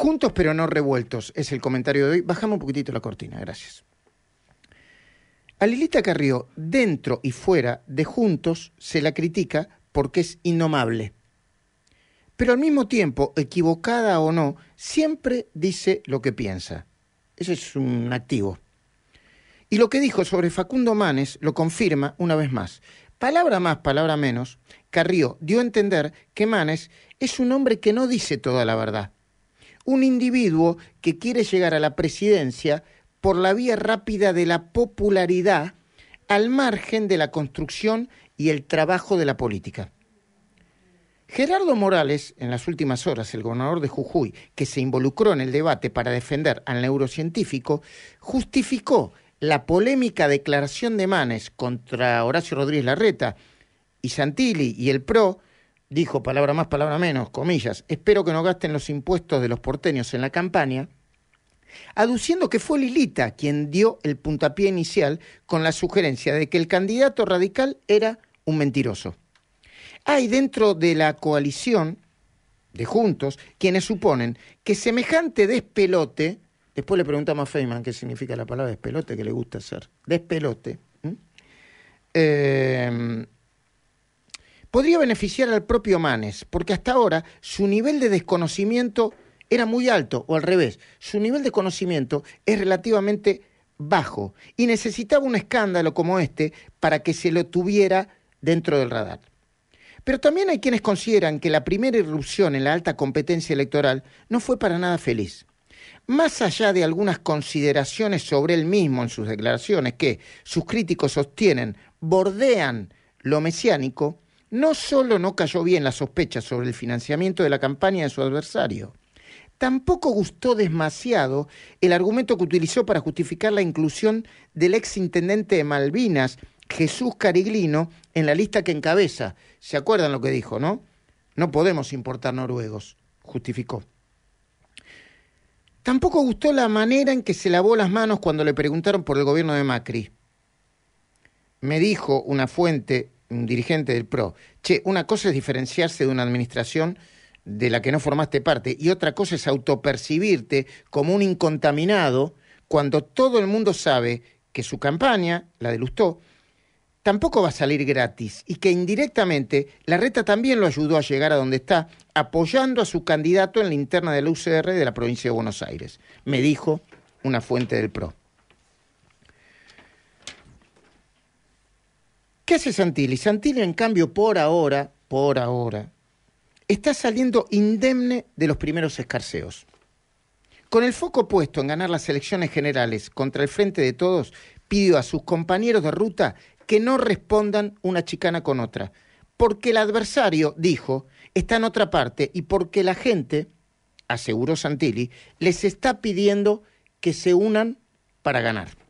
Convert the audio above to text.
Juntos pero no revueltos es el comentario de hoy. Bajamos un poquitito la cortina, gracias. A Lilita Carrió, dentro y fuera de Juntos, se la critica porque es innomable. Pero al mismo tiempo, equivocada o no, siempre dice lo que piensa. Ese es un activo. Y lo que dijo sobre Facundo Manes lo confirma una vez más. Palabra más, palabra menos, Carrió dio a entender que Manes es un hombre que no dice toda la verdad un individuo que quiere llegar a la presidencia por la vía rápida de la popularidad al margen de la construcción y el trabajo de la política. Gerardo Morales, en las últimas horas el gobernador de Jujuy, que se involucró en el debate para defender al neurocientífico, justificó la polémica declaración de Manes contra Horacio Rodríguez Larreta y Santilli y el PRO dijo palabra más, palabra menos, comillas, espero que no gasten los impuestos de los porteños en la campaña, aduciendo que fue Lilita quien dio el puntapié inicial con la sugerencia de que el candidato radical era un mentiroso. Hay dentro de la coalición de Juntos quienes suponen que semejante despelote, después le preguntamos a Feynman qué significa la palabra despelote que le gusta hacer, despelote, ¿eh? podría beneficiar al propio Manes, porque hasta ahora su nivel de desconocimiento era muy alto, o al revés, su nivel de conocimiento es relativamente bajo y necesitaba un escándalo como este para que se lo tuviera dentro del radar. Pero también hay quienes consideran que la primera irrupción en la alta competencia electoral no fue para nada feliz. Más allá de algunas consideraciones sobre él mismo en sus declaraciones que sus críticos sostienen bordean lo mesiánico, no solo no cayó bien la sospecha sobre el financiamiento de la campaña de su adversario, tampoco gustó demasiado el argumento que utilizó para justificar la inclusión del ex intendente de Malvinas, Jesús Cariglino, en la lista que encabeza. ¿Se acuerdan lo que dijo, no? No podemos importar noruegos, justificó. Tampoco gustó la manera en que se lavó las manos cuando le preguntaron por el gobierno de Macri. Me dijo una fuente un dirigente del PRO, che, una cosa es diferenciarse de una administración de la que no formaste parte y otra cosa es autopercibirte como un incontaminado cuando todo el mundo sabe que su campaña, la de Lustó, tampoco va a salir gratis y que indirectamente la reta también lo ayudó a llegar a donde está, apoyando a su candidato en la interna de la UCR de la provincia de Buenos Aires, me dijo una fuente del PRO. ¿Qué hace Santilli? Santilli, en cambio, por ahora, por ahora, está saliendo indemne de los primeros escarceos. Con el foco puesto en ganar las elecciones generales contra el Frente de Todos, pidió a sus compañeros de ruta que no respondan una chicana con otra, porque el adversario, dijo, está en otra parte y porque la gente, aseguró Santilli, les está pidiendo que se unan para ganar.